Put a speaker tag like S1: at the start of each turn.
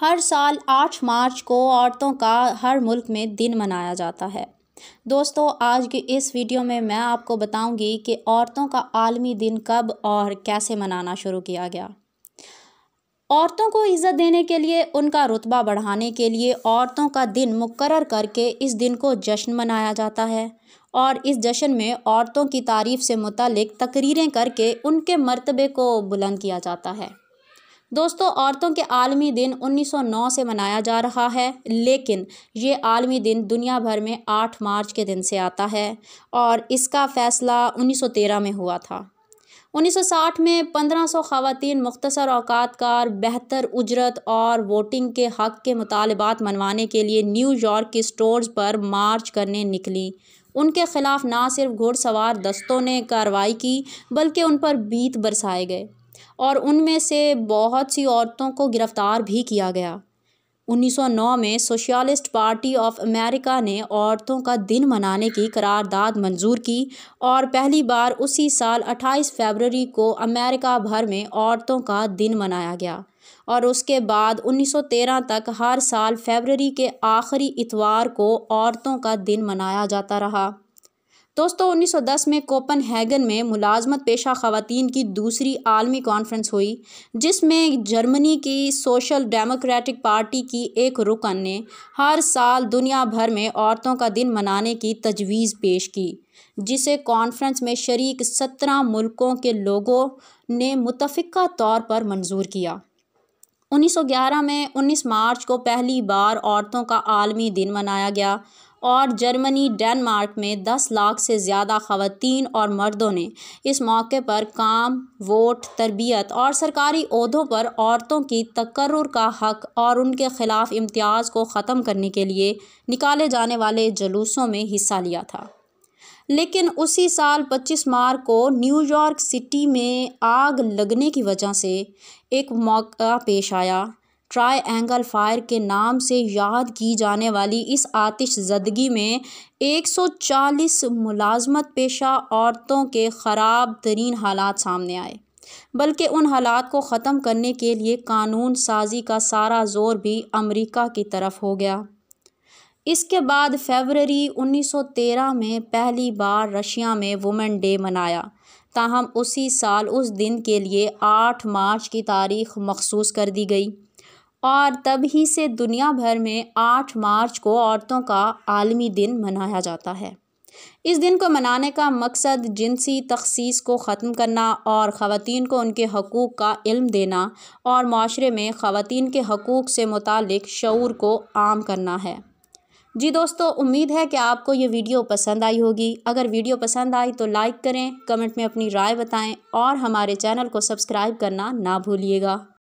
S1: हर साल आठ मार्च को औरतों का हर मुल्क में दिन मनाया जाता है दोस्तों आज के इस वीडियो में मैं आपको बताऊंगी कि औरतों का आलमी दिन कब और कैसे मनाना शुरू किया गया औरतों को इज़्ज़त देने के लिए उनका रुतबा बढ़ाने के लिए औरतों का दिन मुकर करके इस दिन को जश्न मनाया जाता है और इस जश्न में औरतों की तारीफ़ से मुतलिक तकरीरें करके उनके मर्तबे को बुलंद किया जाता है दोस्तों औरतों के आलमी दिन 1909 से मनाया जा रहा है लेकिन ये आलमी दिन दुनिया भर में 8 मार्च के दिन से आता है और इसका फ़ैसला 1913 में हुआ था 1960 में 1500 सौ खातन मख्तसर अवकात कार बेहतर उजरत और वोटिंग के हक़ के मुतालबात मनवाने के लिए न्यूयॉर्क के स्टोर्स पर मार्च करने निकली उनके ख़िलाफ़ ना सिर्फ घुड़सवार दस्तों ने कार्रवाई की बल्कि उन पर बीत बरसाए गए और उनमें से बहुत सी औरतों को गिरफ़्तार भी किया गया 1909 में सोशलिस्ट पार्टी ऑफ अमेरिका ने औरतों का दिन मनाने की करारदाद मंजूर की और पहली बार उसी साल 28 फरवरी को अमेरिका भर में औरतों का दिन मनाया गया और उसके बाद 1913 तक हर साल फरवरी के आखिरी इतवार को औरतों का दिन मनाया जाता रहा दोस्तों 1910 में कोपनहेगन में मुलाजमत पेशा खातन की दूसरी आलमी कॉन्फ्रेंस हुई जिसमें जर्मनी की सोशल डेमोक्रेटिक पार्टी की एक रुकन ने हर साल दुनिया भर में औरतों का दिन मनाने की तजवीज़ पेश की जिसे कॉन्फ्रेंस में शरीक सत्रह मुल्कों के लोगों ने मुतफ़ा तौर पर मंजूर किया 1911 में 19 मार्च को पहली बार औरतों का आलमी दिन मनाया गया और जर्मनी डेनमार्क में दस लाख से ज़्यादा ख़वातीन और मर्दों ने इस मौके पर काम वोट तरबियत और सरकारी अहदों पर औरतों की तकर्र का हक और उनके ख़िलाफ़ इम्तियाज़ को ख़त्म करने के लिए निकाले जाने वाले जलूसों में हिस्सा लिया था लेकिन उसी साल 25 मार्च को न्यूयॉर्क सिटी में आग लगने की वजह से एक मौका पेश आया ट्रायंगल फायर के नाम से याद की जाने वाली इस आतिशजदगी में 140 मुलाजमत पेशा औरतों के ख़राब तरीन हालात सामने आए बल्कि उन हालात को ख़त्म करने के लिए कानून साजी का सारा जोर भी अमेरिका की तरफ हो गया इसके बाद फेबररी 1913 में पहली बार रशिया में वुमेन डे मनाया ताहम उसी साल उस दिन के लिए 8 मार्च की तारीख मखसूस कर दी गई और तभी से दुनिया भर में आठ मार्च को औरतों का आलमी दिन मनाया जाता है इस दिन को मनाने का मकसद जिनसी तखसीस को ख़त्म करना और ख़वान को उनके हकूक़ का इल्म देना और माशरे में ख़वान के हकूक़ से मुतक शूर को आम करना है जी दोस्तों उम्मीद है कि आपको ये वीडियो पसंद आई होगी अगर वीडियो पसंद आई तो लाइक करें कमेंट में अपनी राय बताएं और हमारे चैनल को सब्सक्राइब करना ना भूलिएगा